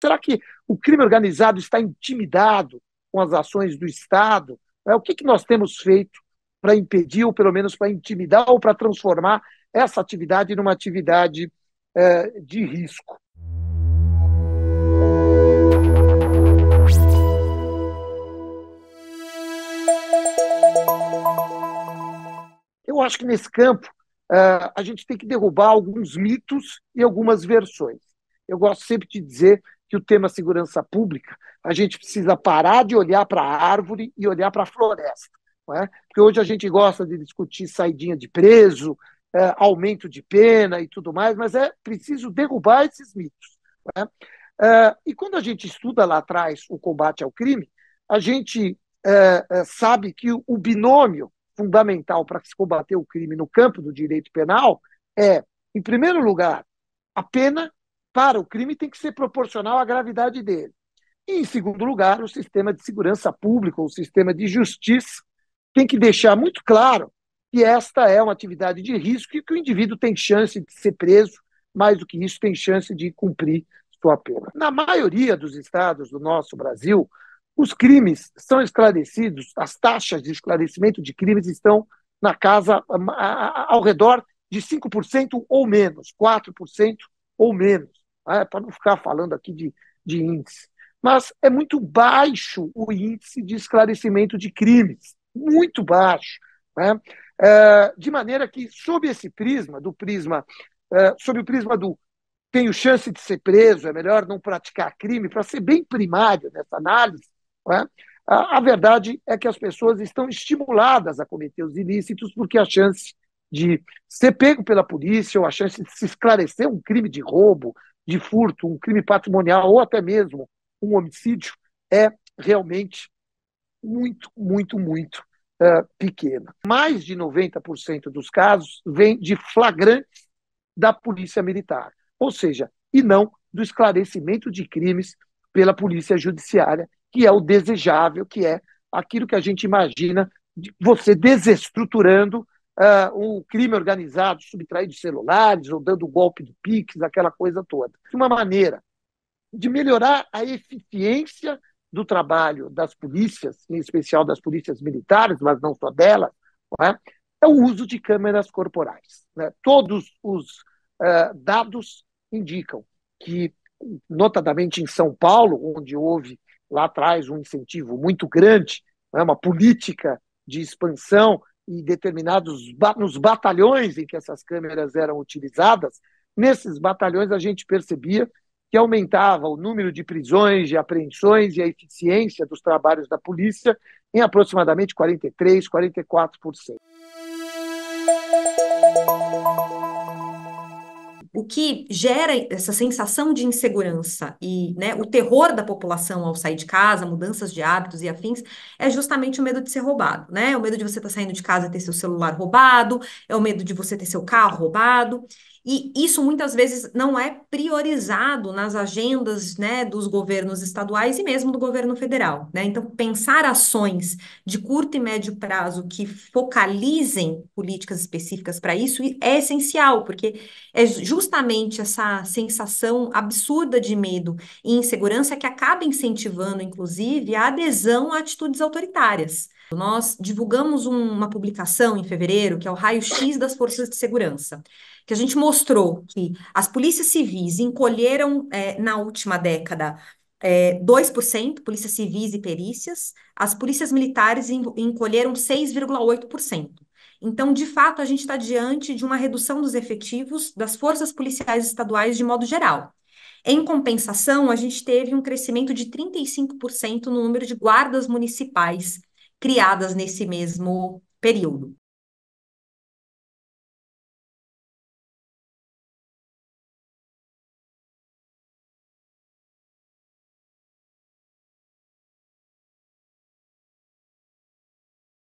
Será que o crime organizado está intimidado com as ações do Estado? É, o que, nós temos feito para impedir, ou pelo menos para intimidar, ou para transformar essa atividade numa atividade é, de risco? Eu acho que nesse campo é, a gente tem que derrubar alguns mitos e algumas versões. Eu gosto sempre de dizer que o tema segurança pública, a gente precisa parar de olhar para a árvore e olhar para a floresta. É? Porque hoje a gente gosta de discutir saidinha de preso, é, aumento de pena e tudo mais, mas é preciso derrubar esses mitos. É? é? e quando a gente estuda lá atrás o combate ao crime, a gente é, é, sabe que o binômio fundamental para se combater o crime no campo do direito penal é, em primeiro lugar, a pena para o crime tem que ser proporcional à gravidade dele. E, em segundo lugar, o sistema de segurança pública, o sistema de justiça, tem que deixar muito claro que esta é uma atividade de risco e que o indivíduo tem chance de ser preso, mais do que isso, tem chance de cumprir sua pena. Na maioria dos estados do nosso Brasil, os crimes são esclarecidos, as taxas de esclarecimento de crimes estão na casa ao redor de 5% ou menos, 4% ou menos. Ah, é para não ficar falando aqui de, de índice. Mas é muito baixo o índice de esclarecimento de crimes, muito baixo. Né? É, de maneira que, sob esse prisma, do prisma, é, sob o prisma do tenho chance de ser preso, é melhor não praticar crime, para ser bem primário nessa análise, né? a, a verdade é que as pessoas estão estimuladas a cometer os ilícitos porque a chance de ser pego pela polícia ou a chance de se esclarecer um crime de roubo, de furto, um crime patrimonial ou até mesmo um homicídio é realmente muito, muito, muito uh, eh, pequena. Mais de 90% dos casos vem de flagrantes da polícia militar, ou seja, e não do esclarecimento de crimes pela polícia judiciária, que é o desejável, que é aquilo que a gente imagina de você desestruturando uh, ah, o crime organizado subtraindo celulares ou dando o golpe de piques, aquela coisa toda. Uma maneira de melhorar a eficiência do trabalho das polícias, em especial das polícias militares, mas não só delas, é? é? o uso de câmeras corporais. Né? Todos os uh, dados indicam que, notadamente em São Paulo, onde houve lá atrás um incentivo muito grande, é? uma política de expansão e determinados nos batalhões em que essas câmeras eram utilizadas, nesses batalhões a gente percebia que aumentava o número de prisões, de apreensões e a eficiência dos trabalhos da polícia em aproximadamente 43, 44%. que gera essa sensação de insegurança e né, o terror da população ao sair de casa, mudanças de hábitos e afins, é justamente o medo de ser roubado, né? É o medo de você estar tá saindo de casa e ter seu celular roubado, é o medo de você ter seu carro roubado. E isso muitas vezes não é priorizado nas agendas, né, dos governos estaduais e mesmo do governo federal, né? Então, pensar ações de curto e médio prazo que focalizem políticas específicas para isso é essencial, porque é justamente essa sensação absurda de medo e insegurança que acaba incentivando, inclusive, a adesão a atitudes autoritárias. Nós divulgamos um, uma publicação em fevereiro, que é o raio-x das forças de segurança, que a gente mostrou que as polícias civis encolheram é, na última década é, 2%, polícias civis e perícias, as polícias militares encolheram 6,8%. Então, de fato, a gente está diante de uma redução dos efetivos das forças policiais estaduais de modo geral. Em compensação, a gente teve um crescimento de 35% no número de guardas municipais criadas nesse mesmo período.